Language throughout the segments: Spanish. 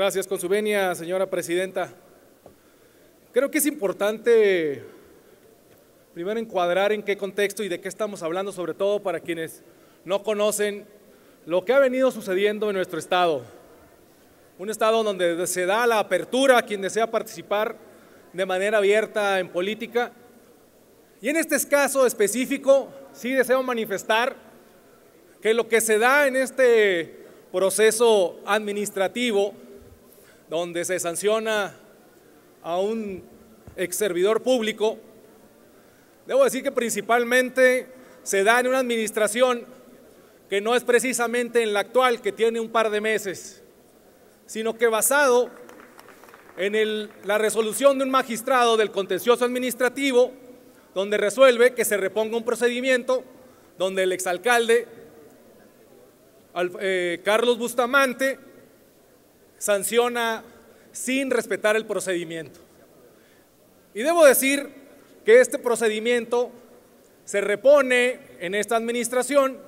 Gracias, con su venia, señora presidenta. Creo que es importante primero encuadrar en qué contexto y de qué estamos hablando, sobre todo para quienes no conocen lo que ha venido sucediendo en nuestro estado. Un estado donde se da la apertura a quien desea participar de manera abierta en política. Y en este caso específico, sí deseo manifestar que lo que se da en este proceso administrativo donde se sanciona a un ex servidor público, debo decir que principalmente se da en una administración que no es precisamente en la actual, que tiene un par de meses, sino que basado en la resolución de un magistrado del contencioso administrativo, donde resuelve que se reponga un procedimiento donde el exalcalde eh, Carlos Bustamante sanciona sin respetar el procedimiento. Y debo decir que este procedimiento se repone en esta administración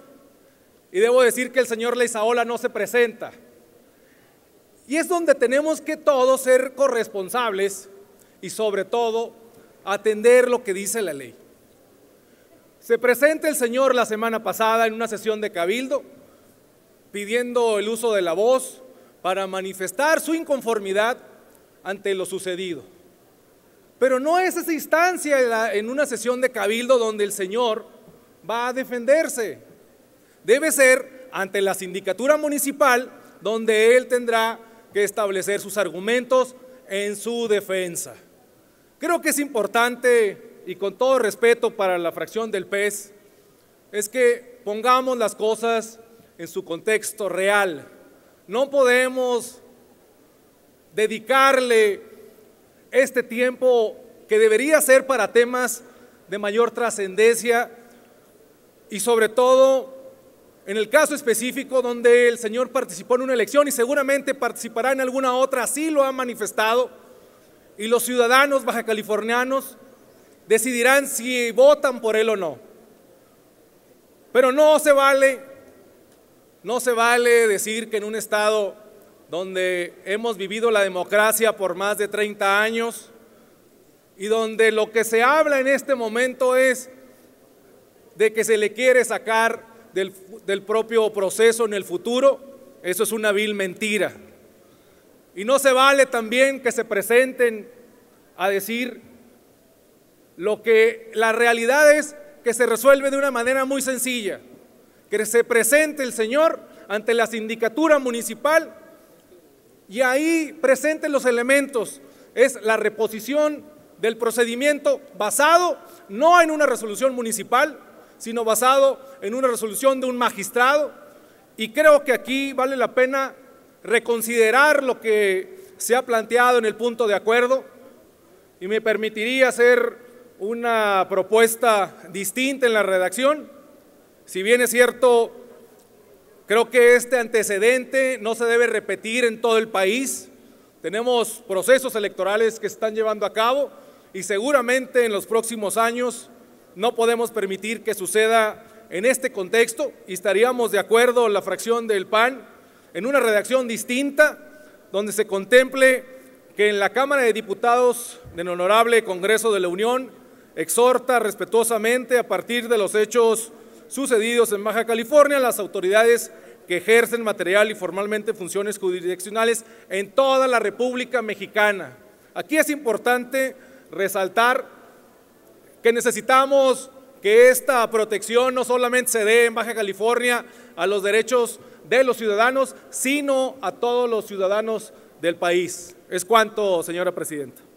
y debo decir que el señor Leizaola no se presenta. Y es donde tenemos que todos ser corresponsables y sobre todo atender lo que dice la ley. Se presenta el señor la semana pasada en una sesión de cabildo pidiendo el uso de la voz, para manifestar su inconformidad ante lo sucedido. Pero no es esa instancia en una sesión de cabildo donde el Señor va a defenderse. Debe ser ante la sindicatura municipal donde Él tendrá que establecer sus argumentos en su defensa. Creo que es importante, y con todo respeto para la fracción del PES, es que pongamos las cosas en su contexto real. No podemos dedicarle este tiempo que debería ser para temas de mayor trascendencia y sobre todo en el caso específico donde el Señor participó en una elección y seguramente participará en alguna otra, así lo ha manifestado, y los ciudadanos baja bajacalifornianos decidirán si votan por él o no. Pero no se vale no se vale decir que en un Estado donde hemos vivido la democracia por más de 30 años y donde lo que se habla en este momento es de que se le quiere sacar del, del propio proceso en el futuro, eso es una vil mentira. Y no se vale también que se presenten a decir lo que la realidad es que se resuelve de una manera muy sencilla que se presente el señor ante la sindicatura municipal y ahí presenten los elementos. Es la reposición del procedimiento basado no en una resolución municipal, sino basado en una resolución de un magistrado. Y creo que aquí vale la pena reconsiderar lo que se ha planteado en el punto de acuerdo y me permitiría hacer una propuesta distinta en la redacción si bien es cierto, creo que este antecedente no se debe repetir en todo el país. Tenemos procesos electorales que se están llevando a cabo y seguramente en los próximos años no podemos permitir que suceda en este contexto y estaríamos de acuerdo la fracción del PAN en una redacción distinta donde se contemple que en la Cámara de Diputados del Honorable Congreso de la Unión exhorta respetuosamente a partir de los hechos sucedidos en Baja California, las autoridades que ejercen material y formalmente funciones jurisdiccionales en toda la República Mexicana. Aquí es importante resaltar que necesitamos que esta protección no solamente se dé en Baja California a los derechos de los ciudadanos, sino a todos los ciudadanos del país. Es cuanto, señora Presidenta.